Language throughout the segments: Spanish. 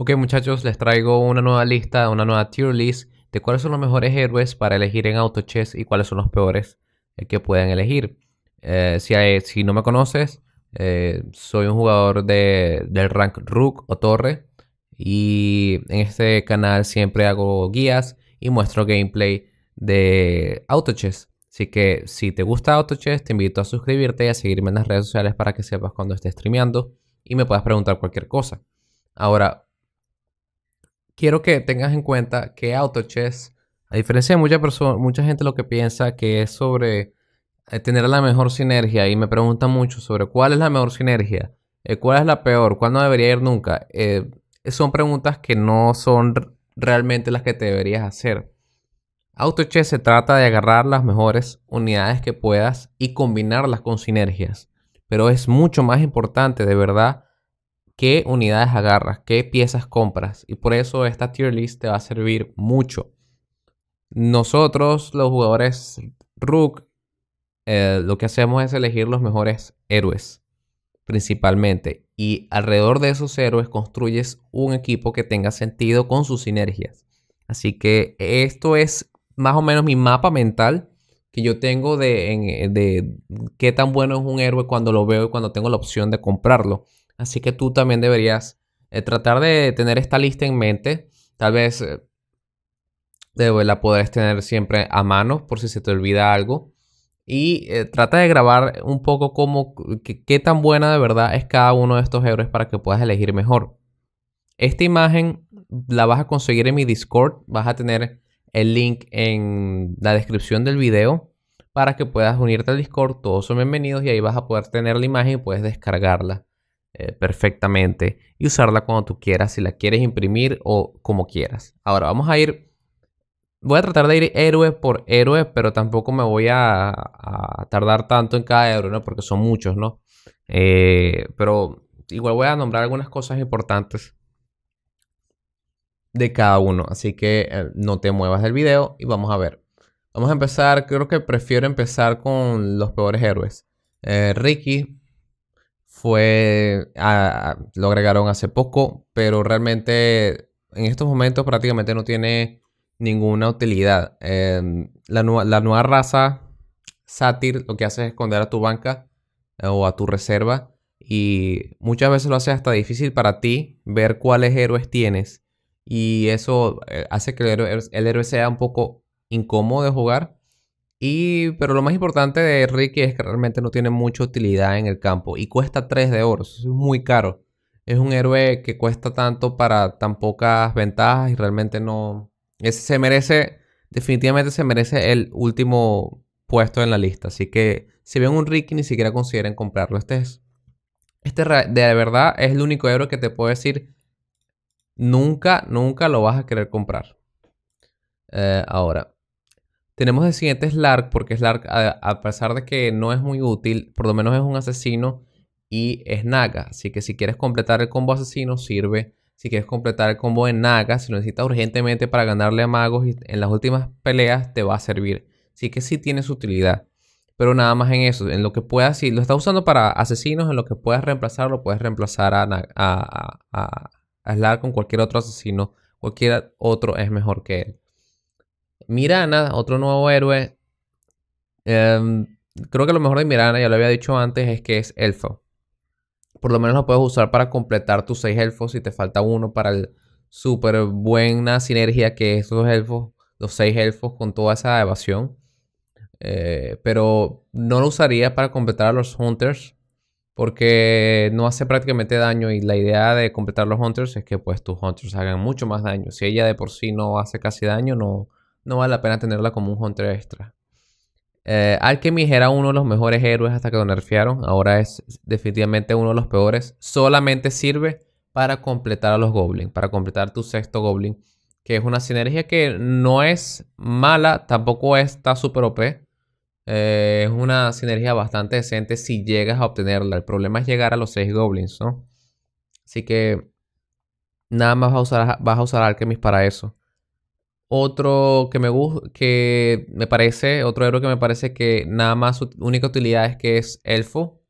Ok muchachos, les traigo una nueva lista, una nueva tier list de cuáles son los mejores héroes para elegir en AutoChess y cuáles son los peores eh, que pueden elegir. Eh, si, no me conoces, eh, soy un jugador del rank Rook o Torre y en este canal siempre hago guías y muestro gameplay de AutoChess. Así que si te gusta AutoChess, te invito a suscribirte y a seguirme en las redes sociales para que sepas cuando esté streameando y me puedas preguntar cualquier cosa. Ahora, quiero que tengas en cuenta que AutoChess, a diferencia de mucha, mucha gente lo que piensa que es sobre eh, tener la mejor sinergia y me preguntan mucho sobre cuál es la mejor sinergia, eh, cuál es la peor, cuál no debería ir nunca, eh, son preguntas que no son realmente las que te deberías hacer. AutoChess se trata de agarrar las mejores unidades que puedas y combinarlas con sinergias, pero es mucho más importante de verdad qué unidades agarras, qué piezas compras. Y por eso esta tier list te va a servir mucho. Nosotros, los jugadores Rook, eh, lo que hacemos es elegir los mejores héroes, principalmente. Y alrededor de esos héroes construyes un equipo que tenga sentido con sus sinergias. Así que esto es más o menos mi mapa mental que yo tengo de, eh, de qué tan bueno es un héroe cuando lo veo y cuando tengo la opción de comprarlo. Así que tú también deberías eh, tratar de tener esta lista en mente. Tal vez eh, pues, la puedes tener siempre a mano por si se te olvida algo. Y eh, trata de grabar un poco cómo, qué tan buena de verdad es cada uno de estos héroes para que puedas elegir mejor. Esta imagen la vas a conseguir en mi Discord. Vas a tener el link en la descripción del video para que puedas unirte al Discord. Todos son bienvenidos y ahí vas a poder tener la imagen y puedes descargarla. Eh, perfectamente y usarla cuando tú quieras, si la quieres imprimir o como quieras. Ahora vamos a ir, voy a tratar de ir héroe por héroe, pero tampoco me voy a, tardar tanto en cada héroe, Porque son muchos, ¿no? Eh, pero igual voy a nombrar algunas cosas importantes de cada uno, así que eh, no te muevas del video y vamos a ver. Vamos a empezar, creo que prefiero empezar con los peores héroes. Ricky, fue, lo agregaron hace poco, pero realmente en estos momentos prácticamente no tiene ninguna utilidad. Em, la, nueva raza sátir lo que hace es esconder a tu banca eh, o a tu reserva y muchas veces lo hace hasta difícil para ti ver cuáles héroes tienes y eso eh, hace que el héroe sea un poco incómodo de jugar y, pero lo más importante de Ricky es que realmente no tiene mucha utilidad en el campo y cuesta 3 de oro, es muy caro. Es un héroe que cuesta tanto para tan pocas ventajas y realmente no... Ese se merece, definitivamente se merece el último puesto en la lista. Así que si ven un Ricky ni siquiera consideren comprarlo. Este es... Este de verdad es el único héroe que te puedo decir nunca, nunca lo vas a querer comprar. Eh, ahora, tenemos el siguiente Slark, porque Slark, a, a, pesar de que no es muy útil, por lo menos es un asesino y es Naga. Así que si quieres completar el combo asesino, sirve. Si quieres completar el combo de Naga, si lo necesitas urgentemente para ganarle a magos y en las últimas peleas, te va a servir. Así que sí tiene su utilidad. Pero nada más en eso, en lo que puedas, si lo estás usando para asesinos, en lo que puedas reemplazarlo, puedes reemplazar a, a Slark con cualquier otro asesino. Cualquier otro es mejor que él. Mirana, otro nuevo héroe. Em, creo que lo mejor de Mirana, ya lo había dicho antes, es que es elfo. Por lo menos lo puedes usar para completar tus seis elfos si te falta uno para el súper buena sinergia que es los elfos, los seis elfos con toda esa evasión. Eh, pero no lo usaría para completar a los hunters porque no hace prácticamente daño y la idea de completar los hunters es que pues tus hunters hagan mucho más daño. Si ella de por sí no hace casi daño, no, no vale la pena tenerla como un Hunter extra. Eh, Alchemist era uno de los mejores héroes hasta que lo nerfearon. Ahora es definitivamente uno de los peores. Solamente sirve para completar a los goblins, para completar tu sexto goblin. Que es una sinergia que no es mala, tampoco está super OP. Eh, es una sinergia bastante decente si llegas a obtenerla. El problema es llegar a los 6 goblins, ¿no? Así que nada más vas a usar, vas a usar Alchemist para eso. Otro que me gusta, que me parece, otro héroe que me parece que nada más su única utilidad es que es elfo,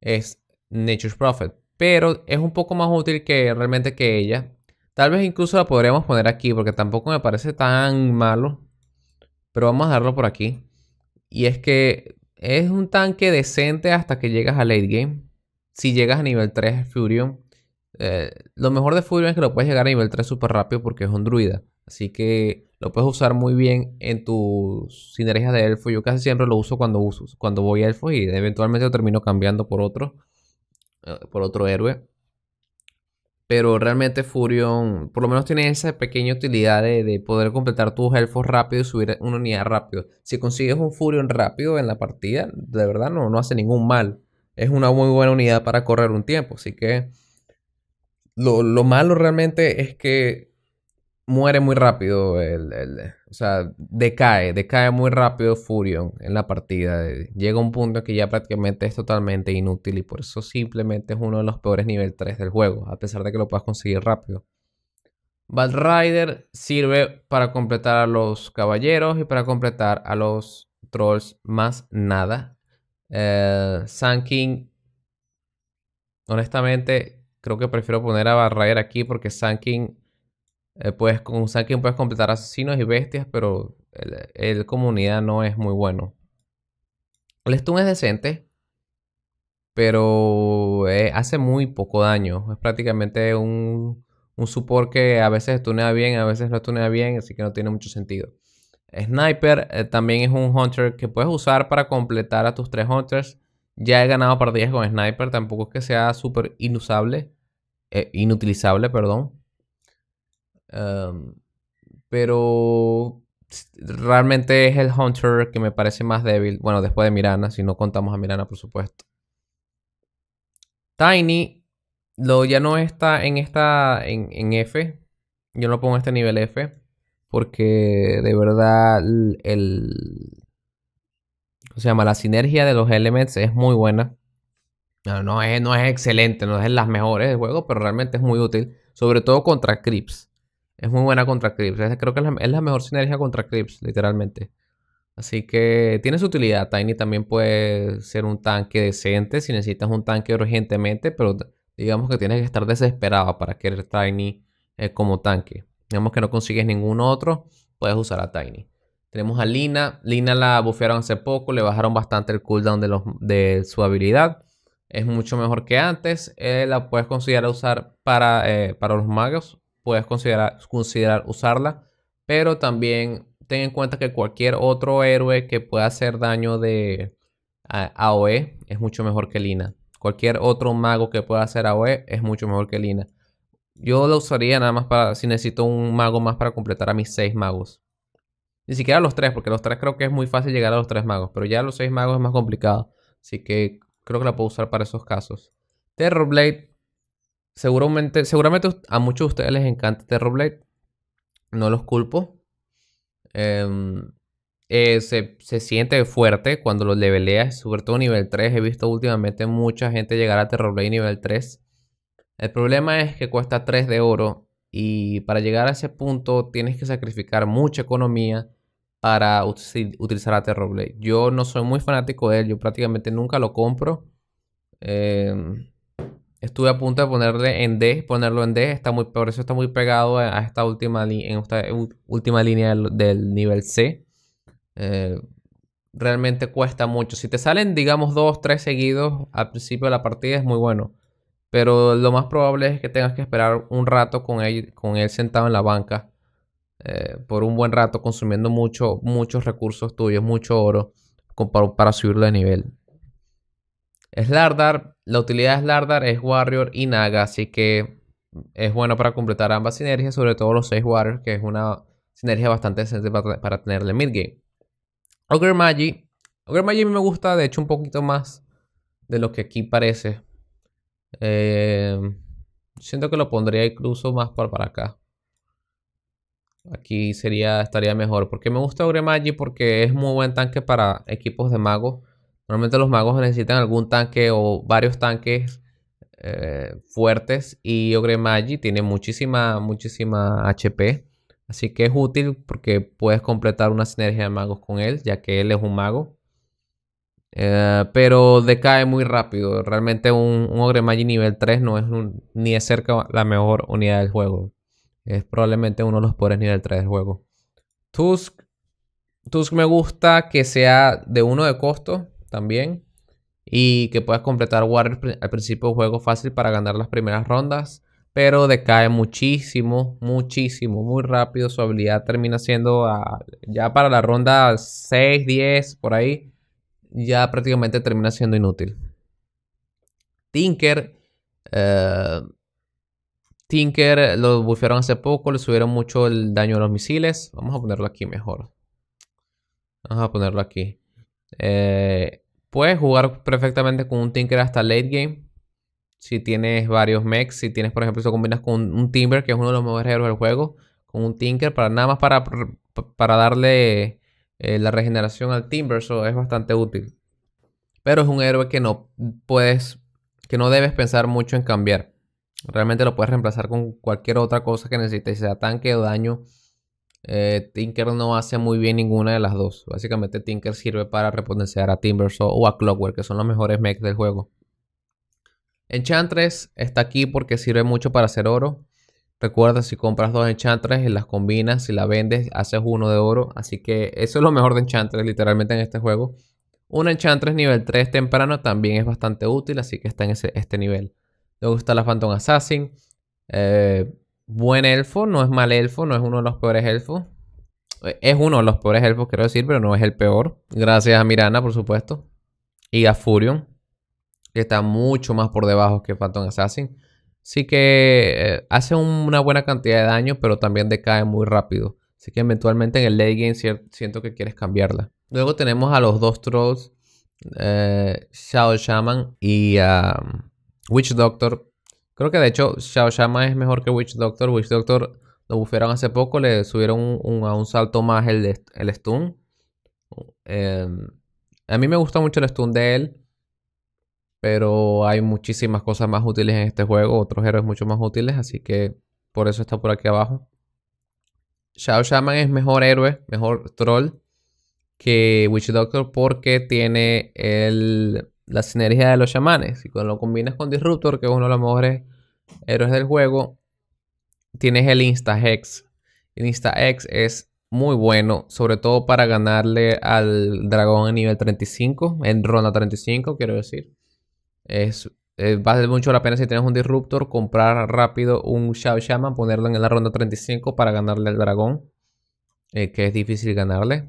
es Nature's Prophet. Pero es un poco más útil que realmente que ella. Tal vez incluso la podríamos poner aquí porque tampoco me parece tan malo. Pero vamos a darlo por aquí. Y es que es un tanque decente hasta que llegas a late game. Si llegas a nivel 3 Furion. Eh, lo mejor de Furion es que lo puedes llegar a nivel 3 súper rápido porque es un druida. Así que lo puedes usar muy bien en tus sinergias de elfo. Yo casi siempre lo uso cuando, uso, cuando voy a elfo y eventualmente lo termino cambiando por otro, eh, por otro héroe. Pero realmente Furion, por lo menos tiene esa pequeña utilidad de, poder completar tus elfos rápido y subir una unidad rápido. Si consigues un Furion rápido en la partida, de verdad no, no hace ningún mal. Es una muy buena unidad para correr un tiempo. Así que lo, lo malo realmente es que muere muy rápido, el, o sea, decae, decae muy rápido Furion en la partida. Llega un punto que ya prácticamente es totalmente inútil y por eso simplemente es uno de los peores nivel 3 del juego, a pesar de que lo puedas conseguir rápido. Bad sirve para completar a los caballeros y para completar a los trolls más nada. Eh, King, honestamente, creo que prefiero poner a Bad aquí porque Sun King pues con puedes completar asesinos y bestias, pero el, comunidad no es muy bueno. El stun es decente, pero eh, hace muy poco daño. Es prácticamente un, un support que a veces stunea bien, a veces no stunea bien, así que no tiene mucho sentido. Sniper eh, también es un Hunter que puedes usar para completar a tus tres Hunters. Ya he ganado partidas con Sniper, tampoco es que sea súper inusable, inutilizable, perdón. Em, pero realmente es el Hunter que me parece más débil. Bueno, después de Mirana, si no contamos a Mirana, por supuesto. Tiny lo, ya no está en esta. en, en F. Yo no pongo este nivel F. Porque de verdad el, se llama? La sinergia de los Elements es muy buena. No, no, es, excelente, no es de las mejores del juego, pero realmente es muy útil. Sobre todo contra Crips. Es muy buena contra Crips. Creo que es la, mejor sinergia contra Crips, literalmente. Así que tiene su utilidad. Tiny también puede ser un tanque decente si necesitas un tanque urgentemente, pero digamos que tienes que estar desesperado para querer Tiny eh, como tanque. Digamos que no consigues ningún otro, puedes usar a Tiny. Tenemos a Lina. Lina la bufearon hace poco, le bajaron bastante el cooldown de, los, de su habilidad. Es mucho mejor que antes. Eh, la puedes considerar usar para, eh, para los magos puedes considerar, considerar usarla. Pero también ten en cuenta que cualquier otro héroe que pueda hacer daño de AOE es mucho mejor que Lina. Cualquier otro mago que pueda hacer AOE es mucho mejor que Lina. Yo la usaría nada más para si necesito un mago más para completar a mis seis magos. Ni siquiera los tres, porque los tres creo que es muy fácil llegar a los tres magos. Pero ya los seis magos es más complicado. Así que creo que la puedo usar para esos casos. Terrorblade seguramente, seguramente a muchos de ustedes les encanta Terrorblade. No los culpo. Em, eh, se, se, siente fuerte cuando lo leveleas, sobre todo nivel 3. He visto últimamente mucha gente llegar a Terrorblade nivel 3. El problema es que cuesta 3 de oro y para llegar a ese punto tienes que sacrificar mucha economía para utilizar a Terrorblade. Yo no soy muy fanático de él, yo prácticamente nunca lo compro. Eh, Estuve a punto de ponerle en D, ponerlo en D, está muy, por eso está muy pegado a esta última, en última línea del, nivel C. Eh, realmente cuesta mucho. Si te salen, digamos, dos, tres seguidos al principio de la partida es muy bueno. Pero lo más probable es que tengas que esperar un rato con él, sentado en la banca. Eh, por un buen rato, consumiendo mucho, muchos recursos tuyos, mucho oro, para subirlo de nivel. Slardar, la utilidad de Slardar es Warrior y Naga, así que es bueno para completar ambas sinergias, sobre todo los 6 Warriors, que es una sinergia bastante decente para, tenerle mid-game. Ogre Magi. Ogre Magi me gusta, de hecho, un poquito más de lo que aquí parece. Em, siento que lo pondría incluso más para, para acá. Aquí sería, estaría mejor. Porque me gusta Ogre Magi porque es muy buen tanque para equipos de magos. Normalmente los magos necesitan algún tanque o varios tanques eh, fuertes y Ogre Magi tiene muchísima, muchísima HP. Así que es útil porque puedes completar una sinergia de magos con él, ya que él es un mago. Eh, pero decae muy rápido. Realmente un, Ogre Magi nivel 3 no es ni de cerca la mejor unidad del juego. Es probablemente uno de los peores nivel 3 del juego. Tusk. Tusk me gusta que sea de uno de costo también. Y que puedas completar Warriors al principio juego fácil para ganar las primeras rondas. Pero decae muchísimo, muchísimo, muy rápido. Su habilidad termina siendo ya para la ronda 6, 10, por ahí. Ya prácticamente termina siendo inútil. Tinker. Eh, Tinker lo buffearon hace poco, le subieron mucho el daño a los misiles. Vamos a ponerlo aquí mejor. Vamos a ponerlo aquí. Eh, puedes jugar perfectamente con un Tinker hasta late game. Si tienes varios mechs, si tienes, por ejemplo, eso combinas con un Timber, que es uno de los mejores héroes del juego, con un Tinker, para nada más para, para darle eh, la regeneración al Timber, eso es bastante útil. Pero es un héroe que no puedes, que no debes pensar mucho en cambiar. Realmente lo puedes reemplazar con cualquier otra cosa que necesites, sea tanque o daño eh, Tinker no hace muy bien ninguna de las dos. Básicamente Tinker sirve para repotenciar a Timbersaw o a Clockwork, que son los mejores mechs del juego. Enchantress está aquí porque sirve mucho para hacer oro. Recuerda, si compras dos Enchantress y las combinas, si la vendes, haces uno de oro. Así que eso es lo mejor de Enchantress literalmente en este juego. Un Enchantress nivel 3 temprano también es bastante útil, así que está en ese, este nivel. Luego gusta la Phantom Assassin. Eh, buen elfo, no es mal elfo, no es uno de los peores elfos. Eh, es uno de los peores elfos, quiero decir, pero no es el peor. Gracias a Mirana, por supuesto. Y a Furion, que está mucho más por debajo que Phantom Assassin. sí que eh, hace una buena cantidad de daño, pero también decae muy rápido. Así que eventualmente en el late game siento que quieres cambiarla. Luego tenemos a los dos trolls, eh, Shadow Shaman y um, Witch Doctor, Creo que de hecho Shao Shaman es mejor que Witch Doctor. Witch Doctor lo buffearon hace poco, le subieron a un salto más el, stun. Em, a mí me gusta mucho el stun de él, pero hay muchísimas cosas más útiles en este juego, otros héroes mucho más útiles, así que por eso está por aquí abajo. Shao Shaman es mejor héroe, mejor troll que Witch Doctor porque tiene el la sinergia de los chamanes. Y cuando lo combinas con Disruptor, que es uno de los mejores héroes del juego, tienes el Insta-Hex. El Insta-Hex es muy bueno, sobre todo para ganarle al dragón a nivel 35, en ronda 35, quiero decir. Es, eh, vale mucho la pena si tienes un Disruptor comprar rápido un Shao Shaman, ponerlo en la ronda 35 para ganarle al dragón, eh, que es difícil ganarle.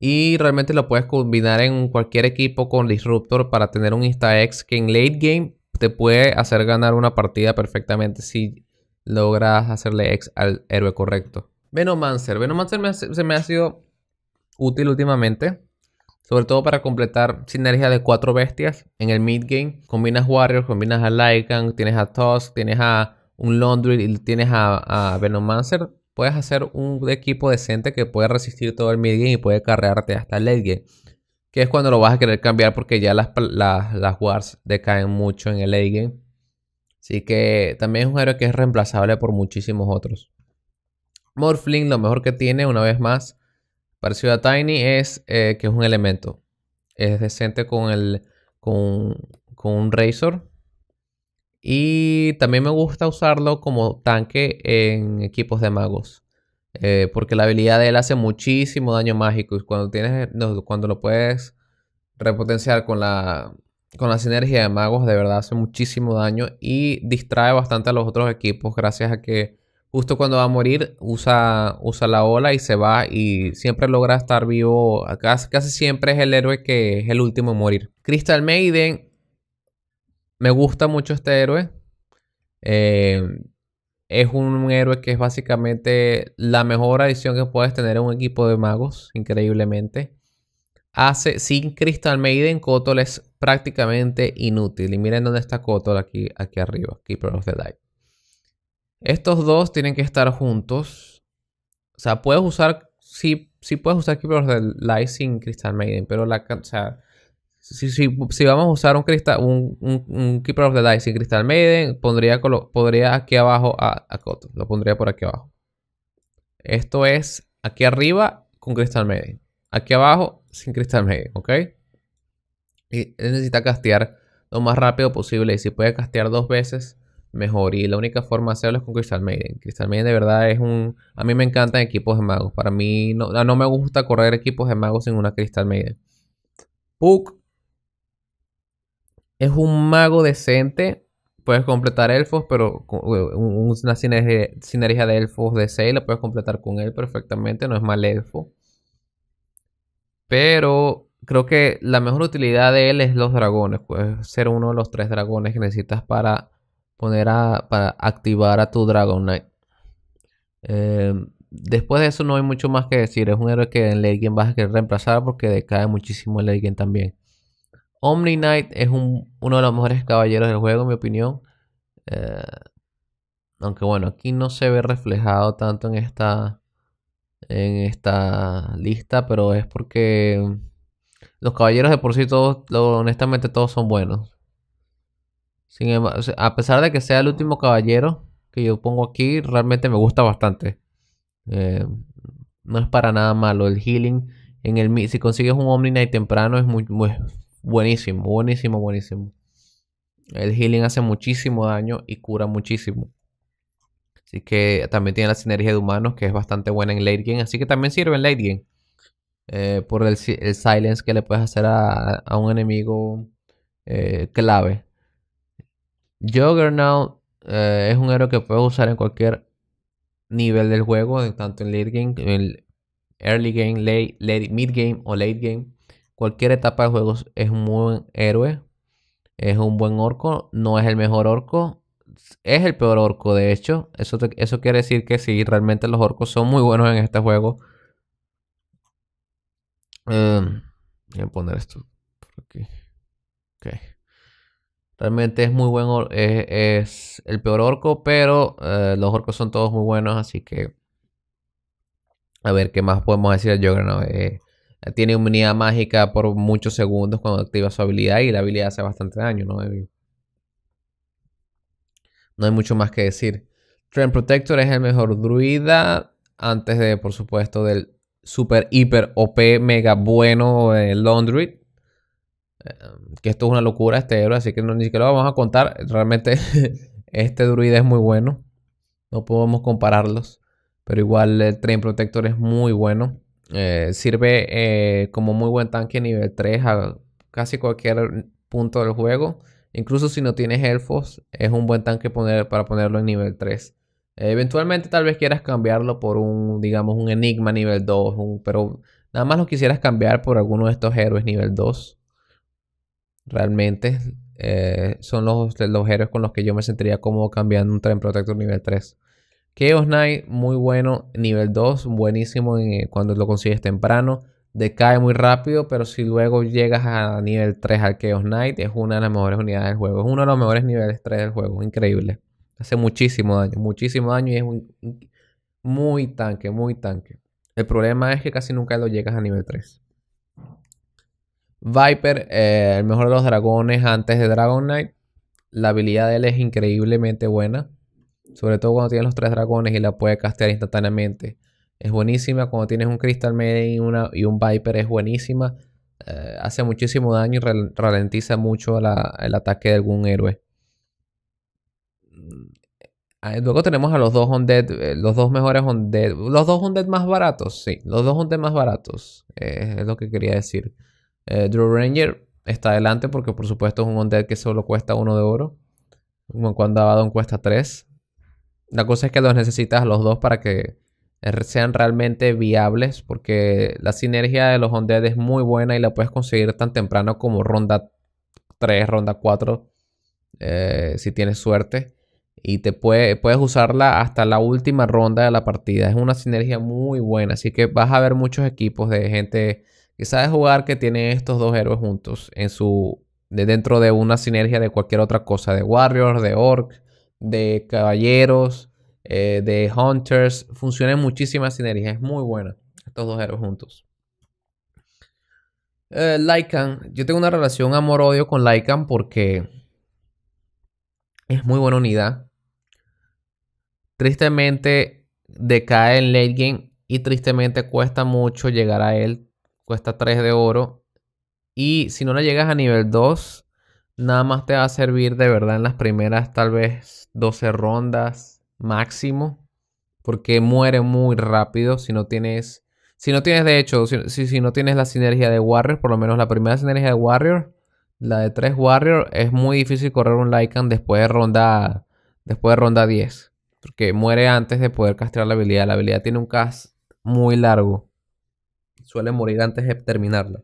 Y realmente lo puedes combinar en cualquier equipo con Disruptor para tener un insta-ex que en late game te puede hacer ganar una partida perfectamente si logras hacerle ex al héroe correcto. Venomancer. Venomancer se me ha sido útil últimamente. Sobre todo para completar sinergia de cuatro bestias en el mid game. Combinas Warriors, combinas a Lycan, tienes a Tusk, tienes a un Laundry y tienes a, a Venomancer puedes hacer un equipo decente que puede resistir todo el mid game y puede cargarte hasta el late game. Que es cuando lo vas a querer cambiar porque ya las, las, wards decaen mucho en el late game. Así que también es un héroe que es reemplazable por muchísimos otros. Morphling lo mejor que tiene, una vez más, parecido a Tiny, es eh, que es un elemento. Es decente con, con, con un Razor. Y también me gusta usarlo como tanque en equipos de magos. Eh, porque la habilidad de él hace muchísimo daño mágico. Y cuando tienes. cuando lo puedes repotenciar con la. Con la sinergia de magos, de verdad hace muchísimo daño. Y distrae bastante a los otros equipos. Gracias a que justo cuando va a morir, usa, usa la ola y se va. Y siempre logra estar vivo. Casi, casi siempre es el héroe que es el último en morir. Crystal Maiden me gusta mucho este héroe. Eh, es un héroe que es básicamente la mejor adición que puedes tener en un equipo de magos, increíblemente. Hace, sin Crystal Maiden, Kotol es prácticamente inútil. Y miren dónde está Kotol aquí, aquí arriba, Keeper of the Light. Estos dos tienen que estar juntos. O sea, puedes usar, sí, puedes usar Keeper of the Light sin Crystal Maiden, pero la, o sea, si, vamos a usar un cristal, un, un, Keeper of the Dice sin cristal Maiden, pondría, aquí abajo a, a Lo pondría por aquí abajo. Esto es aquí arriba con cristal Maiden. Aquí abajo sin cristal Maiden, ¿ok? Y necesita castear lo más rápido posible. Y si puede castear dos veces, mejor. Y la única forma de hacerlo es con Crystal Maiden. Crystal Maiden de verdad es un... A mí me encantan equipos de magos. Para mí no, no me gusta correr equipos de magos sin una Crystal Maiden. Puck es un mago decente. Puedes completar elfos, pero eh, una sinergia, de elfos de 6 la puedes completar con él perfectamente. No es mal elfo. Pero creo que la mejor utilidad de él es los dragones. Puedes ser uno de los tres dragones que necesitas para poner a. para activar a tu Dragon Knight. Eh, después de eso no hay mucho más que decir. Es un héroe que en Legend vas a querer reemplazar porque decae muchísimo el Legend también. Omni Knight es uno de los mejores caballeros del juego, en mi opinión. Eh, aunque bueno, aquí no se ve reflejado tanto en esta, en esta lista, pero es porque los caballeros de por sí todos, honestamente todos son buenos. Sin embargo, a pesar de que sea el último caballero que yo pongo aquí, realmente me gusta bastante. Eh, no es para nada malo el healing. En el, si consigues un Omni Knight temprano es muy, muy, buenísimo, buenísimo, buenísimo. El healing hace muchísimo daño y cura muchísimo. Así que también tiene la sinergia de humanos, que es bastante buena en late game. Así que también sirve en late game. Eh, por el, silence que le puedes hacer a, un enemigo eh, clave. Juggernaut eh, es un héroe que puedes usar en cualquier nivel del juego, tanto en late game, en early game, mid game o late game cualquier etapa de juegos es un buen héroe, es un buen orco, no es el mejor orco, es el peor orco de hecho. Eso, eso quiere decir que sí, realmente los orcos son muy buenos en este juego. Em, voy a poner esto por aquí. Realmente es muy buen es, el peor orco, pero eh, los orcos son todos muy buenos, así que... A ver, ¿qué más podemos decir Yo Juggernaut? Eh tiene unidad mágica por muchos segundos cuando activa su habilidad y la habilidad hace bastante daño, ¿no? No hay mucho más que decir. Train Protector es el mejor druida antes de, por supuesto, del super, hiper, OP, mega bueno el eh, Laundry. Eh, que esto es una locura este héroe, así que ni siquiera lo vamos a contar. Realmente este druida es muy bueno. No podemos compararlos. Pero igual el Train Protector es muy bueno. Eh, sirve eh, como muy buen tanque nivel 3 a casi cualquier punto del juego. Incluso si no tienes elfos, es un buen tanque para ponerlo en nivel 3. eventualmente tal vez quieras cambiarlo por un, digamos, un enigma nivel 2, pero nada más lo quisieras cambiar por alguno de estos héroes nivel 2. Realmente eh, son los, los héroes con los que yo me sentiría cómodo cambiando un tren protector nivel 3. Chaos Knight, muy bueno. Nivel 2, buenísimo eh, cuando lo consigues temprano. Decae muy rápido, pero si luego llegas a nivel 3 al Chaos Knight, es una de las mejores unidades del juego. Es uno de los mejores niveles 3 del juego. Increíble. Hace muchísimo daño, muchísimo daño y es muy tanque, muy tanque. El problema es que casi nunca lo llegas a nivel 3. Viper, eh, el mejor de los dragones antes de Dragon Knight. La habilidad de él es increíblemente buena. Sobre todo cuando tienes los tres dragones y la puedes castear instantáneamente. Es buenísima. Cuando tienes un Crystal Maiden y, una, y un Viper es buenísima. Eh, hace muchísimo daño y ralentiza mucho el ataque de algún héroe. Mm, eh, luego tenemos a los dos Undead, eh, los dos mejores Undead, los dos Undead más baratos, sí, los dos Undead más baratos, es lo que quería decir. Eh, Drew Ranger está adelante porque por supuesto es un Undead que solo cuesta uno de oro, cuando Abaddon cuesta 3 la cosa es que los necesitas los dos para que er, sean realmente viables, porque la sinergia de los on es muy buena y la puedes conseguir tan temprano como ronda 3, ronda 4, eh, si tienes suerte. Y te puedes usarla hasta la última ronda de la partida. Es una sinergia muy buena. Así que vas a ver muchos equipos de gente que sabe jugar que tiene estos dos héroes juntos. En su. De dentro de una sinergia de cualquier otra cosa. De Warriors, de Orc, de caballeros, eh, de hunters. en muchísimas sinergia. Es muy buena. Estos dos héroes juntos. Eh, Yo tengo una relación amor-odio con Lycan porque es muy buena unidad. Tristemente decae en late game y tristemente cuesta mucho llegar a él. Cuesta 3 de oro. Y si no la llegas a nivel 2, nada más te va a servir de verdad en las primeras tal vez 12 rondas máximo, porque muere muy rápido si no tienes... Si no tienes, de hecho, si, no tienes la sinergia de Warrior, por lo menos la primera sinergia de Warrior, la de 3 Warrior, es muy difícil correr un Lycan después de ronda después de ronda 10. Porque muere antes de poder castear la habilidad. La habilidad tiene un cast muy largo. Suele morir antes de terminarla.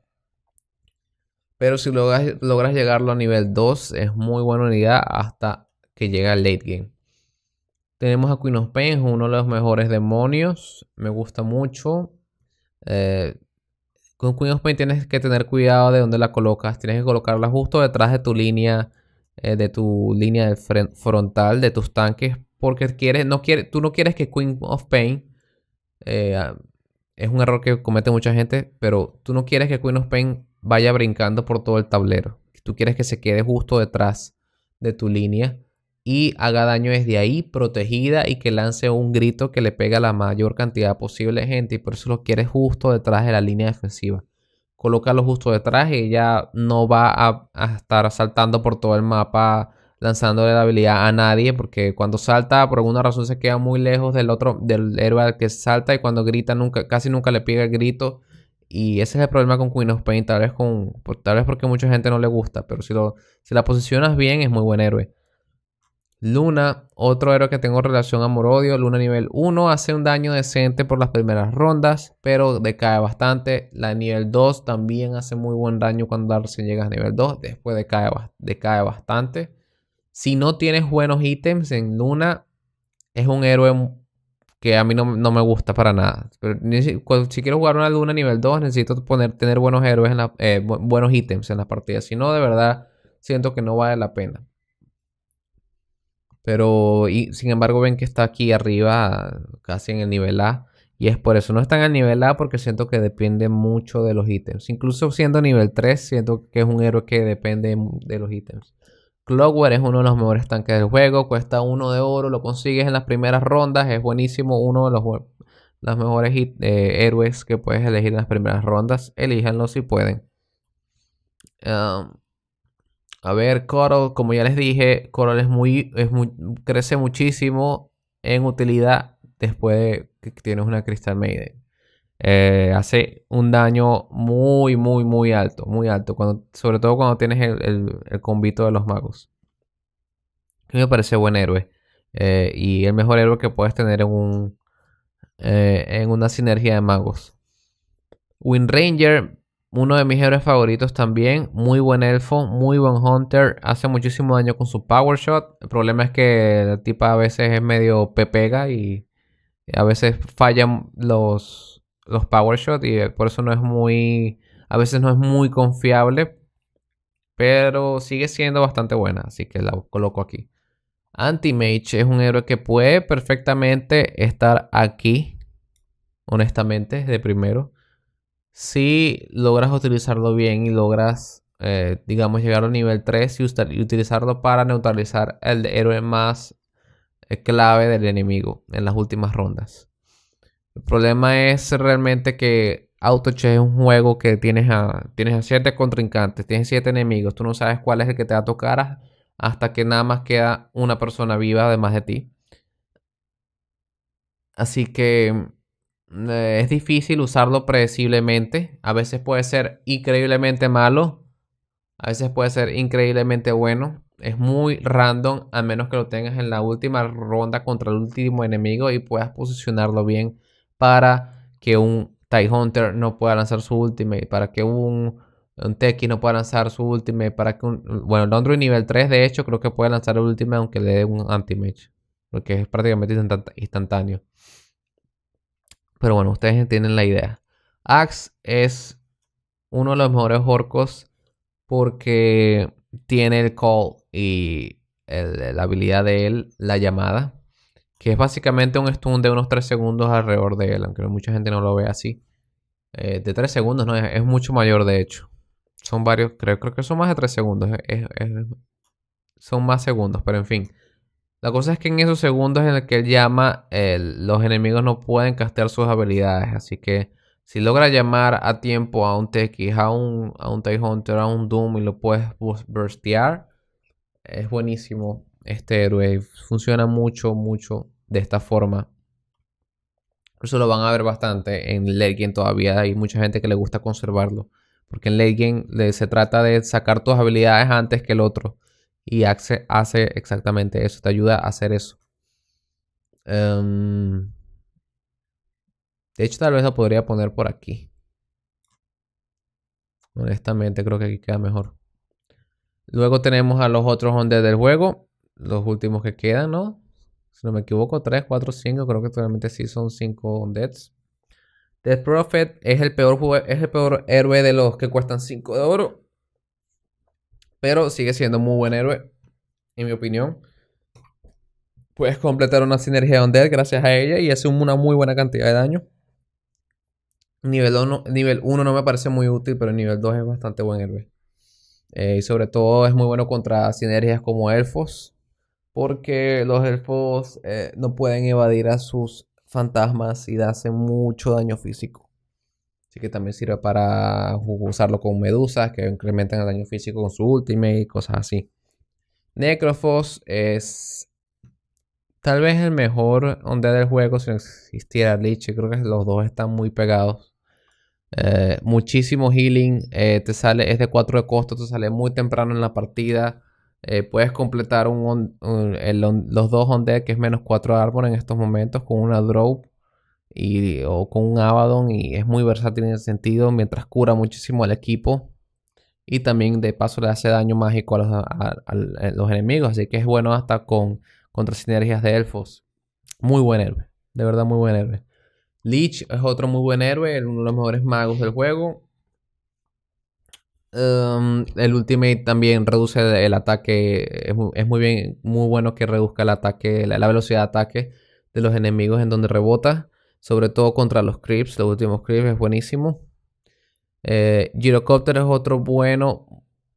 Pero si logras, logras llegarlo a nivel 2, es muy buena unidad hasta que llega al late game. Tenemos a Queen of Pain, uno de los mejores demonios. Me gusta mucho. Eh, con Queen of Pain tienes que tener cuidado de dónde la colocas. Tienes que colocarla justo detrás de tu línea, eh, de tu línea frontal, de tus tanques. Porque quieres, no tú no quieres que Queen of Pain. Eh, es un error que comete mucha gente, pero tú no quieres que Queen of Pain vaya brincando por todo el tablero. Tú quieres que se quede justo detrás de tu línea y haga daño desde ahí, protegida y que lance un grito que le pega a la mayor cantidad posible de gente y por eso lo quiere justo detrás de la línea defensiva. Colócalo justo detrás y ella no va a, estar saltando por todo el mapa lanzándole la habilidad a nadie porque cuando salta por alguna razón se queda muy lejos del otro del héroe al que salta y cuando grita nunca casi nunca le pega el grito y ese es el problema con Queen of Pain tal vez con pues, porque mucha gente no le gusta pero si lo si la posicionas bien es muy buen héroe Luna, otro héroe que tengo relación amor-odio, Luna nivel 1 hace un daño decente por las primeras rondas, pero decae bastante. La nivel 2 también hace muy buen daño cuando recién llegas a nivel 2, después decae, bastante. Si no tienes buenos ítems en Luna, es un héroe que a mí no, me gusta para nada. si quiero jugar una Luna nivel 2, necesito tener buenos héroes, en la, eh, buenos ítems en las partidas. Si no, de verdad, siento que no vale la pena. Pero y, sin embargo ven que está aquí arriba, casi en el nivel A. Y es por eso, no están al nivel A porque siento que depende mucho de los ítems. Incluso siendo nivel 3, siento que es un héroe que depende de los ítems. Clockwork es uno de los mejores tanques del juego, cuesta uno de oro, lo consigues en las primeras rondas, es buenísimo, uno de los, mejores eh, héroes que puedes elegir en las primeras rondas, elíjanlo si pueden. A ver, Coral, como ya les dije, Coral es muy, crece muchísimo en utilidad después de que tienes una Crystal Maiden. Eh, hace un daño muy, muy, muy alto, muy alto. sobre todo cuando tienes el, el, de los magos. me parece buen héroe. Eh, y el mejor héroe que puedes tener en un eh, en una sinergia de magos. Windranger... Ranger uno de mis héroes favoritos también. Muy buen elfo, muy buen hunter. Hace muchísimo daño con su power shot. El problema es que la tipa a veces es medio pepega y a veces fallan los, los power shot y eh, por eso no es muy... A veces no es muy confiable. Pero sigue siendo bastante buena, así que la coloco aquí. Anti-Mage es un héroe que puede perfectamente estar aquí. Honestamente, de primero si logras utilizarlo bien y logras, eh, digamos, llegar al nivel 3 y, utilizarlo para neutralizar el héroe más eh, clave del enemigo en las últimas rondas. El problema es realmente que Chess es un juego que tienes a, tienes a siete contrincantes, tienes siete enemigos, tú no sabes cuál es el que te va a tocar hasta que nada más queda una persona viva además de ti. Así que eh, es difícil usarlo predeciblemente. A veces puede ser increíblemente malo. A veces puede ser increíblemente bueno. Es muy random, a menos que lo tengas en la última ronda contra el último enemigo y puedas posicionarlo bien para que un TIE Hunter no pueda lanzar su ultimate, para que un, un no pueda lanzar su ultimate, para que un... Bueno, el nivel 3 de hecho creo que puede lanzar el ultimate aunque le dé un anti-match, porque es prácticamente instantáneo pero bueno, ustedes entienden la idea. Axe es uno de los mejores orcos porque tiene el call y la habilidad de él, la llamada, que es básicamente un stun de unos 3 segundos alrededor de él, aunque mucha gente no lo ve así. Eh, de 3 segundos, no, es, mucho mayor de hecho. Son varios, creo, creo que son más de 3 segundos, son más segundos, pero en fin. La cosa es que en esos segundos en los que él llama, los enemigos no pueden castear sus habilidades. Así que si logra llamar a tiempo a un TX, a un, a Hunter, a un Doom y lo puedes burstear, es buenísimo este héroe. Funciona mucho, mucho de esta forma. eso lo van a ver bastante en late game todavía. Hay mucha gente que le gusta conservarlo. Porque en late game se trata de sacar tus habilidades antes que el otro y hace, exactamente eso, te ayuda a hacer eso. Em, de hecho, tal vez lo podría poner por aquí. Honestamente, creo que aquí queda mejor. Luego tenemos a los otros ondes del juego. Los últimos que quedan, ¿no? Si no me equivoco, 3, 4, 5. Creo que realmente sí son 5 ondes. Death Prophet es el peor, es el peor héroe de los que cuestan 5 de oro. Pero sigue siendo muy buen héroe, en mi opinión. Puedes completar una sinergia donde él gracias a ella y hace una muy buena cantidad de daño. Nivel 1, nivel no me parece muy útil, pero nivel 2 es bastante buen héroe. Eh, y sobre todo es muy bueno contra sinergias como elfos. Porque los elfos eh, no pueden evadir a sus fantasmas y hacen mucho daño físico. Así que también sirve para usarlo con medusas que incrementan el daño físico con su ultimate y cosas así. Necrophos es tal vez el mejor onda del juego si no existiera Lich. Creo que los dos están muy pegados. Eh, muchísimo healing. Eh, te sale, es de 4 de costo, te sale muy temprano en la partida. Eh, puedes completar un los dos onde que es menos 4 árbol en estos momentos con una drop o con un Abaddon y es muy versátil en ese sentido, mientras cura muchísimo al equipo y también de paso le hace daño mágico a los, enemigos, así que es bueno hasta con contra sinergias de elfos. Muy buen héroe, de verdad muy buen héroe. Leech es otro muy buen héroe, uno de los mejores magos del juego. Em, el Ultimate también reduce el, ataque. Es muy, bien, muy bueno que reduzca el ataque, la, velocidad de ataque de los enemigos en donde rebota sobre todo contra los creeps. Los últimos creeps es buenísimo. Eh, es otro bueno,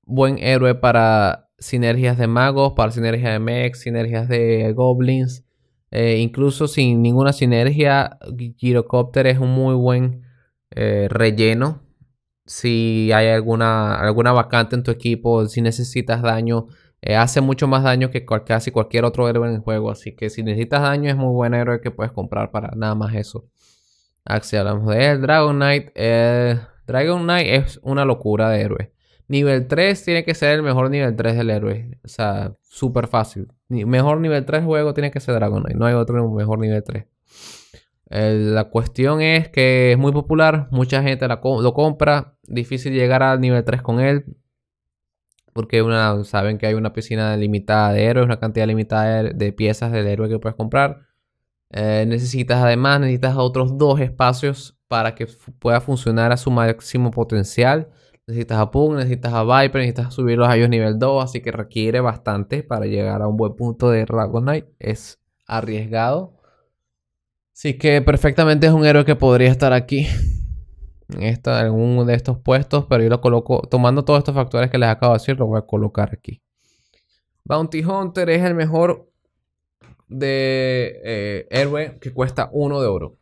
buen héroe para sinergias de magos, para sinergias de mechs, sinergias de goblins. Eh, incluso sin ninguna sinergia, Girocopter es un muy buen eh, relleno. Si hay alguna, alguna vacante en tu equipo, si necesitas daño eh, hace mucho más daño que casi cualquier otro héroe en el juego. Así que si necesitas daño, es muy buen héroe que puedes comprar para nada más eso. Axi, ah, hablamos de él. Dragon Knight. Eh, Dragon Knight es una locura de héroe. Nivel 3 tiene que ser el mejor nivel 3 del héroe. O sea, súper fácil. Mejor nivel 3 juego tiene que ser Dragon Knight. No hay otro mejor nivel 3. la cuestión es que es muy popular. Mucha gente lo compra. Difícil llegar al nivel 3 con él porque saben que hay una piscina limitada de héroes, una cantidad limitada de, piezas del héroe que puedes comprar. Eh, necesitas además, necesitas otros dos espacios para que pueda funcionar a su máximo potencial. Necesitas a Pug, necesitas a Viper, necesitas subirlos a ellos nivel 2, así que requiere bastante para llegar a un buen punto de Dragon Knight. Es arriesgado. Así que perfectamente es un héroe que podría estar aquí. en esta, en uno de estos puestos, pero yo lo coloco, tomando todos estos factores que les acabo de decir, lo voy a colocar aquí. Bounty Hunter es el mejor de eh, héroe que cuesta uno de oro.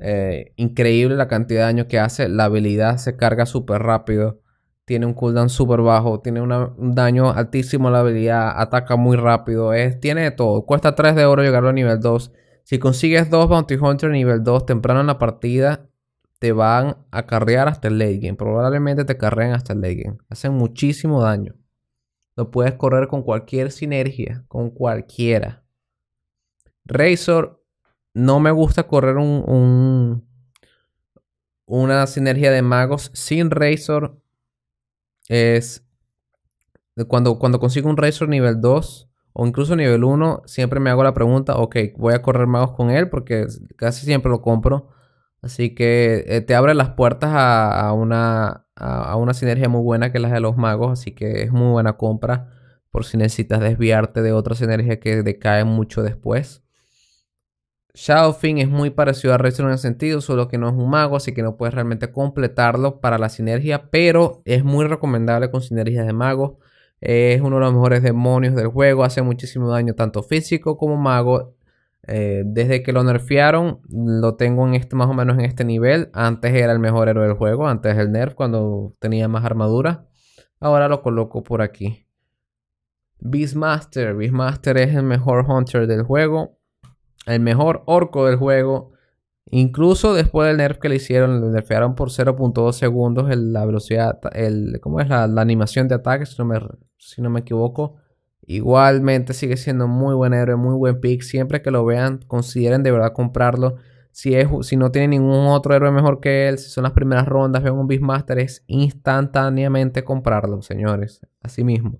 Eh, increíble la cantidad de daño que hace. La habilidad se carga súper rápido. Tiene un cooldown súper bajo. Tiene un daño altísimo la habilidad. Ataca muy rápido. Es, tiene de todo. Cuesta 3 de oro llegarlo a nivel 2. Si consigues 2 Bounty Hunter nivel 2 temprano en la partida, te van a carrear hasta el late game. Probablemente te carreen hasta el late Hacen muchísimo daño. Lo puedes correr con cualquier sinergia, con cualquiera. Razor, no me gusta correr un, una sinergia de magos sin Razor. Es cuando, cuando consigo un Razor nivel 2 o incluso nivel 1, siempre me hago la pregunta, ok, voy a correr magos con él porque casi siempre lo compro Así que eh, te abre las puertas a, una, a, una sinergia muy buena que es la de los magos. Así que es muy buena compra por si necesitas desviarte de otra sinergia que decae mucho después. Shadowfin es muy parecido a Redstorm en el sentido, solo que no es un mago, así que no puedes realmente completarlo para la sinergia, pero es muy recomendable con sinergias de magos. es uno de los mejores demonios del juego, hace muchísimo daño tanto físico como mago eh, desde que lo nerfearon, lo tengo en este, más o menos en este nivel. Antes era el mejor héroe del juego, antes el nerf, cuando tenía más armadura. Ahora lo coloco por aquí. Beastmaster. Beastmaster es el mejor Hunter del juego. El mejor orco del juego. Incluso después del nerf que le hicieron, le nerfearon por 0.2 segundos la velocidad, el, ¿cómo es? La, animación de ataque, no me, si no me equivoco. Igualmente sigue siendo muy buen héroe, muy buen pick. Siempre que lo vean, consideren de verdad comprarlo. Si, si no tiene ningún otro héroe mejor que él, si son las primeras rondas, vean un Beastmaster, es instantáneamente comprarlo, señores. Así mismo.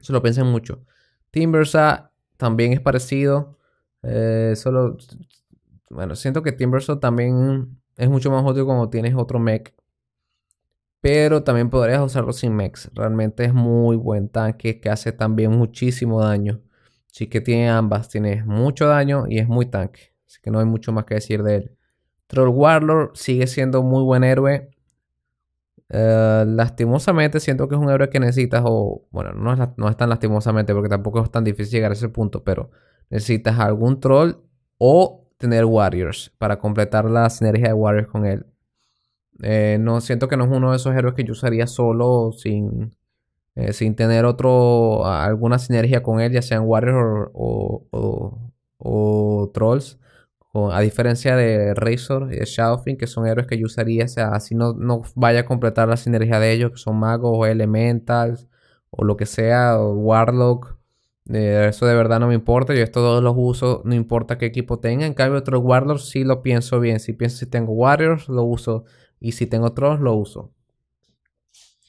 Se lo piensen mucho. Timbersa también es parecido. Eh, solo. Bueno, siento que Timbersa también es mucho más útil cuando tienes otro mech pero también podrías usarlo sin Mex. Realmente es muy buen tanque que hace también muchísimo daño. Así que tiene ambas, tiene mucho daño y es muy tanque. Así que no hay mucho más que decir de él. Troll Warlord sigue siendo muy buen héroe. Eh, lastimosamente siento que es un héroe que necesitas o bueno, no no es tan lastimosamente porque tampoco es tan difícil llegar a ese punto, pero necesitas algún troll o tener warriors para completar la sinergia de warriors con él. Eh, no siento que no es uno de esos héroes que yo usaría solo sin, eh, sin tener otro alguna sinergia con él, ya sean Warriors o, Trolls. a diferencia de Razor y Shadowfin, que son héroes que yo usaría, sea, así no, no vaya a completar la sinergia de ellos, que son magos o elementals o lo que sea, o Warlock. Eh, eso de verdad no me importa. Yo estos dos los uso, no importa qué equipo tenga. En cambio, otros Warlords sí lo pienso bien. Si pienso si tengo Warriors, lo uso y si tengo trolls, lo uso.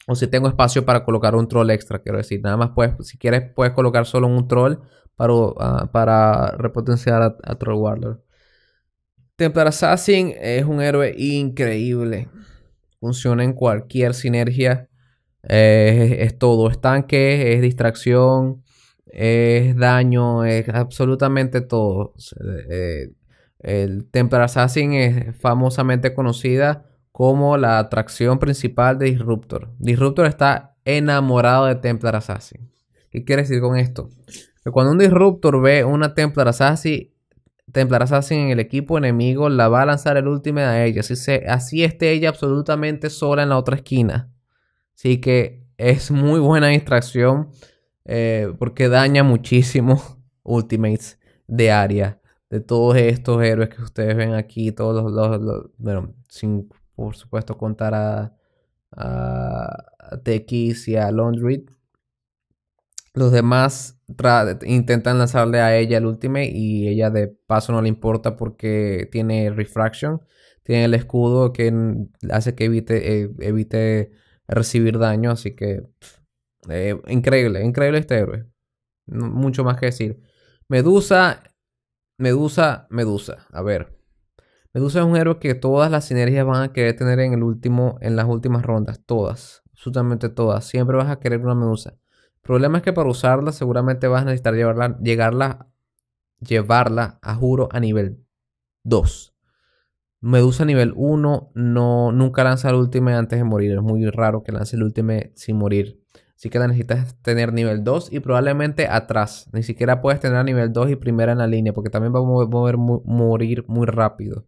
O si tengo espacio para colocar un troll extra, quiero decir. Nada más puedes, si quieres, puedes colocar solo un troll para, ah, para repotenciar a, Troll Warlord. Templar Assassin es un héroe increíble. Funciona en cualquier sinergia. es, todo. Es tanque, es distracción, es daño, es absolutamente todo. Eh, el Templar Assassin es famosamente conocida como la atracción principal de Disruptor. Disruptor está enamorado de Templar Assassin. ¿Qué quiere decir con esto? Que cuando un Disruptor ve una Templar Assassin, Templar Assassin en el equipo enemigo la va a lanzar el último a ella. Así, se, así esté ella absolutamente sola en la otra esquina. Así que es muy buena distracción eh, porque daña muchísimo Ultimates de área. De todos estos héroes que ustedes ven aquí, todos los, bueno, sin por supuesto contar a, a, TX y a Laundry. Los demás intentan lanzarle a ella el último. y ella de paso no le importa porque tiene refraction, tiene el escudo que hace que evite, eh, evite recibir daño, así que eh, increíble, increíble este héroe. mucho más que decir. Medusa, Medusa, Medusa. A ver. Medusa es un héroe que todas las sinergias van a querer tener en el último, en las últimas rondas, todas, absolutamente todas. Siempre vas a querer una Medusa. El problema es que para usarla seguramente vas a necesitar llevarla, llegarla, llevarla a juro a nivel 2. Medusa nivel 1 no, nunca lanza el último antes de morir. Es muy raro que lance el último sin morir. Así que la necesitas tener nivel 2 y probablemente atrás. Ni siquiera puedes tener a nivel 2 y primera en la línea porque también va a morir muy rápido.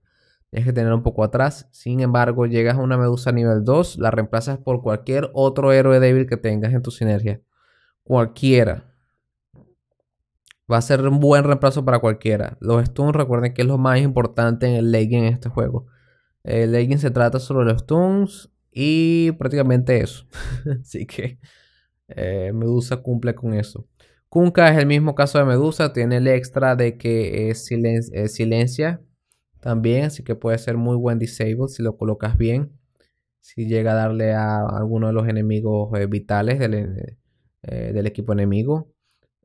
Tienes que tener un poco atrás. Sin embargo, llegas a una medusa nivel 2, la reemplazas por cualquier otro héroe débil que tengas en tu sinergia. Cualquiera. Va a ser un buen reemplazo para cualquiera. Los stuns, recuerden que es lo más importante en el legging en este juego. El legging se trata sobre los stuns y prácticamente eso. Así que eh, Medusa cumple con eso. Kunkka es el mismo caso de Medusa, tiene el extra de que es silencio eh, silencia también, así que puede ser muy buen disable si lo colocas bien. Si llega a darle a alguno de los enemigos eh, vitales eh, del, equipo enemigo.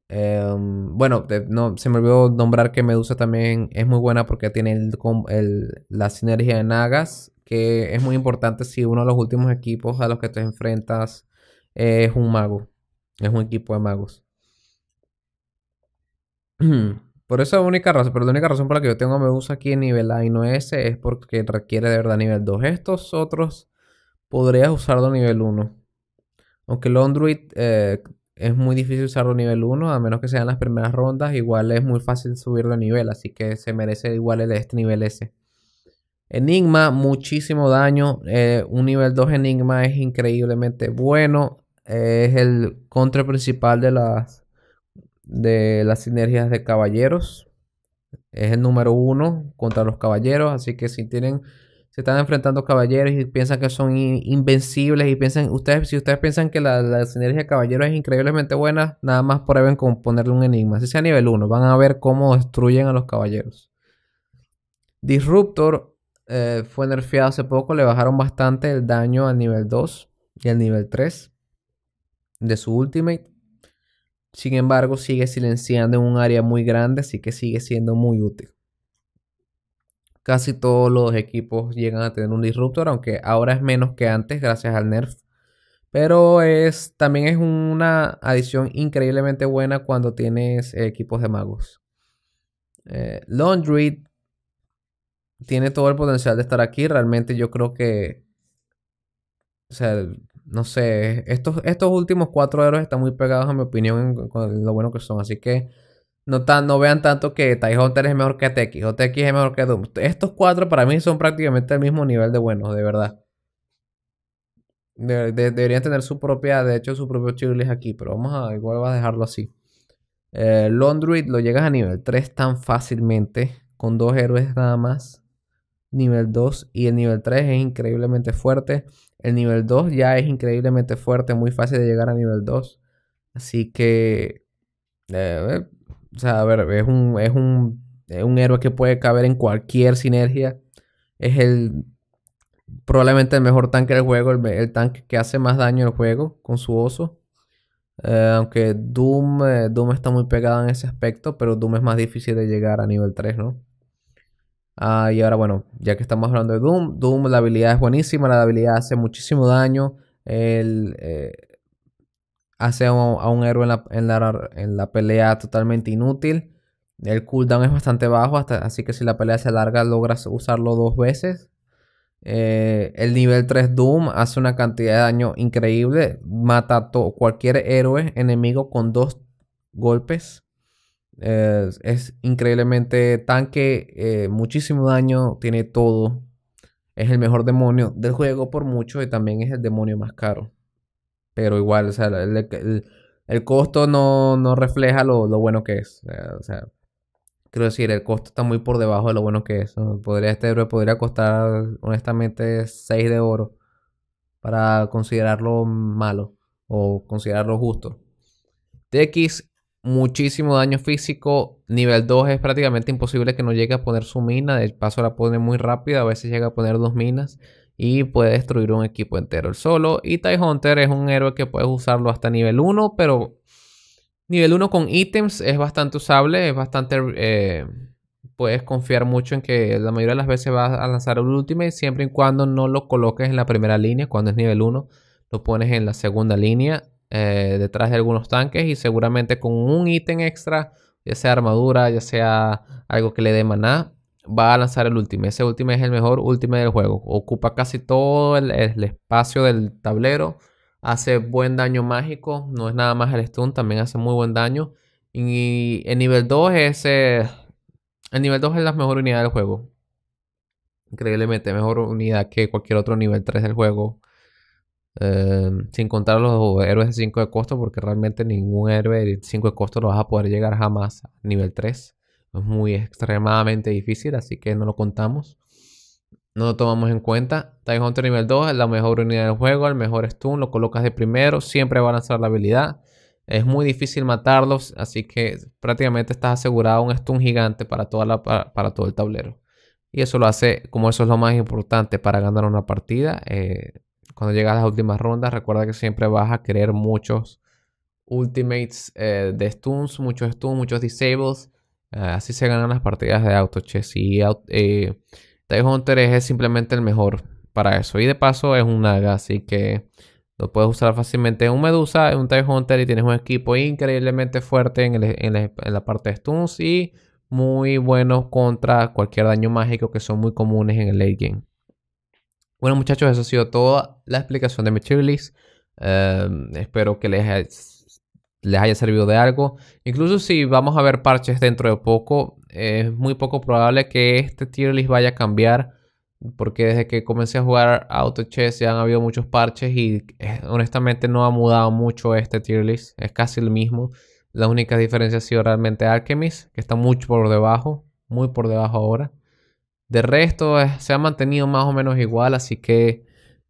Em, bueno, no, se me olvidó nombrar que Medusa también es muy buena porque tiene el, el, la sinergia de Nagas, que es muy importante si uno de los últimos equipos a los que te enfrentas es un mago, es un equipo de magos. Mm. Por esa única razón, pero la única razón por la que yo tengo me aquí en nivel A y no S es porque requiere de verdad nivel 2. Estos otros podrías usarlo a nivel 1. Aunque el Android eh, es muy difícil usarlo a nivel 1, a menos que sean las primeras rondas, igual es muy fácil subirlo de nivel, así que se merece igual el este nivel S. Enigma, muchísimo daño. Eh, un nivel 2 Enigma es increíblemente bueno. es el contra principal de las de las sinergias de caballeros. Es el número uno contra los caballeros. Así que si tienen, se están enfrentando caballeros y piensan que son invencibles y piensan, ustedes, si ustedes piensan que la, sinergia de caballeros es increíblemente buena, nada más prueben con ponerle un enigma. Si sea nivel 1, van a ver cómo destruyen a los caballeros. Disruptor eh, fue nerfeado hace poco, le bajaron bastante el daño al nivel 2 y al nivel 3 de su ultimate. Sin embargo, sigue silenciando en un área muy grande, así que sigue siendo muy útil. Casi todos los equipos llegan a tener un disruptor, aunque ahora es menos que antes gracias al nerf. Pero es, también es una adición increíblemente buena cuando tienes equipos de magos. Eh, Laundry tiene todo el potencial de estar aquí. Realmente yo creo que o sea, no sé, estos, estos últimos cuatro héroes están muy pegados a mi opinión con lo bueno que son. Así que no, tan, no vean tanto que TIE es mejor que TX o TX es mejor que Doom. Estos cuatro para mí son prácticamente el mismo nivel de buenos, de verdad. deberían tener su propia, de hecho, su propio Chirulis aquí, pero vamos a, igual a dejarlo así. Eh, lo llegas a nivel 3 tan fácilmente, con dos héroes nada más. Nivel 2 y el nivel 3 es increíblemente fuerte. El nivel 2 ya es increíblemente fuerte, muy fácil de llegar a nivel 2. Así que. Eh, o sea, a ver, es un, es, un, héroe que puede caber en cualquier sinergia. Es el. Probablemente el mejor tanque del juego, el, tanque que hace más daño al juego con su oso. Eh, aunque Doom, eh, Doom está muy pegado en ese aspecto, pero Doom es más difícil de llegar a nivel 3, ¿no? Ah, y ahora, bueno, ya que estamos hablando de Doom, Doom, la habilidad es buenísima, la habilidad hace muchísimo daño. Eh, hace a un, héroe en la, pelea totalmente inútil. El cooldown es bastante bajo, hasta, así que si la pelea se alarga, logras usarlo dos veces. Eh, el nivel 3 Doom hace una cantidad de daño increíble. Mata a cualquier héroe enemigo con dos golpes. Eh, es increíblemente tanque, eh, muchísimo daño, tiene todo. Es el mejor demonio del juego por mucho y también es el demonio más caro. Pero igual, el, el, costo no, no refleja lo, bueno que es. Eh, o sea, quiero decir, el costo está muy por debajo de lo bueno que es. Podría, este héroe podría costar, honestamente, 6 de oro para considerarlo malo o considerarlo justo. TX muchísimo daño físico. Nivel 2 es prácticamente imposible que no llegue a poner su mina. De paso la pone muy rápida. A veces llega a poner dos minas. Y puede destruir un equipo entero el solo. Y Tidehunter Hunter es un héroe que puedes usarlo hasta nivel 1. Pero nivel 1 con ítems es bastante usable. Es bastante... Eh, puedes confiar mucho en que la mayoría de las veces vas a lanzar el ultimate. Siempre y cuando no lo coloques en la primera línea. Cuando es nivel 1. Lo pones en la segunda línea eh, detrás de algunos tanques y seguramente con un ítem extra, ya sea armadura, ya sea algo que le dé maná, va a lanzar el último. Ese último es el mejor último del juego. Ocupa casi todo el, espacio del tablero. Hace buen daño mágico. No es nada más el stun, también hace muy buen daño. Y el nivel 2 es. Eh, el nivel 2 es la mejor unidad del juego. Increíblemente mejor unidad que cualquier otro nivel 3 del juego. Em, sin contar los héroes de 5 de costo, porque realmente ningún héroe de 5 de costo lo vas a poder llegar jamás a nivel 3. Es muy extremadamente difícil, así que no lo contamos. No lo tomamos en cuenta. Time Hunter nivel 2 es la mejor unidad del juego, el mejor stun, lo colocas de primero, siempre va a lanzar la habilidad. Es muy difícil matarlos, así que prácticamente estás asegurado un stun gigante para, toda la, para, todo el tablero. Y eso lo hace, como eso es lo más importante para ganar una partida, eh, cuando llegas a las últimas rondas, recuerda que siempre vas a querer muchos ultimates eh, de stuns, muchos stuns, muchos disables. Eh, así se ganan las partidas de auto chess. Y eh, es simplemente el mejor para eso. Y de paso es un naga, así que lo puedes usar fácilmente en un Medusa, en un Tide Hunter y tienes un equipo increíblemente fuerte en, la, parte de stuns y muy bueno contra cualquier daño mágico que son muy comunes en el late game. Bueno muchachos, eso ha sido toda la explicación de mi tier list. Em, espero que les haya, servido de algo. Incluso si vamos a ver parches dentro de poco, es muy poco probable que este tier list vaya a cambiar. Porque desde que comencé a jugar Auto Chess ya han habido muchos parches y eh, honestamente no ha mudado mucho este tier list. Es casi el mismo. La única diferencia ha sido realmente Alchemist, que está mucho por debajo, muy por debajo ahora. De resto, eh, se ha mantenido más o menos igual, así que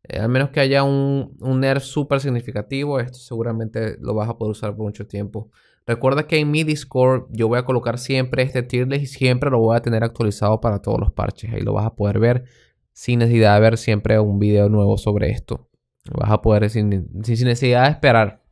eh, al menos que haya un, un nerf súper significativo, esto seguramente lo vas a poder usar por mucho tiempo. Recuerda que en mi Discord yo voy a colocar siempre este tier list y siempre lo voy a tener actualizado para todos los parches. Ahí lo vas a poder ver sin necesidad de ver siempre un video nuevo sobre esto. Vas a poder sin, sin necesidad de esperar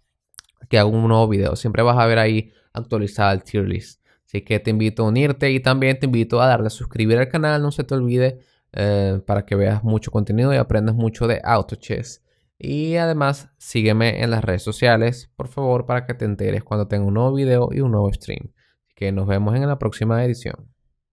que haga un nuevo video. Siempre vas a ver ahí actualizado el tier list. Así que te invito a unirte y también te invito a darle a suscribir al canal, no se te olvide, eh, para que veas mucho contenido y aprendas mucho de AutoChess. Y además sígueme en las redes sociales, por favor, para que te enteres cuando tenga un nuevo video y un nuevo stream. Así que nos vemos en la próxima edición.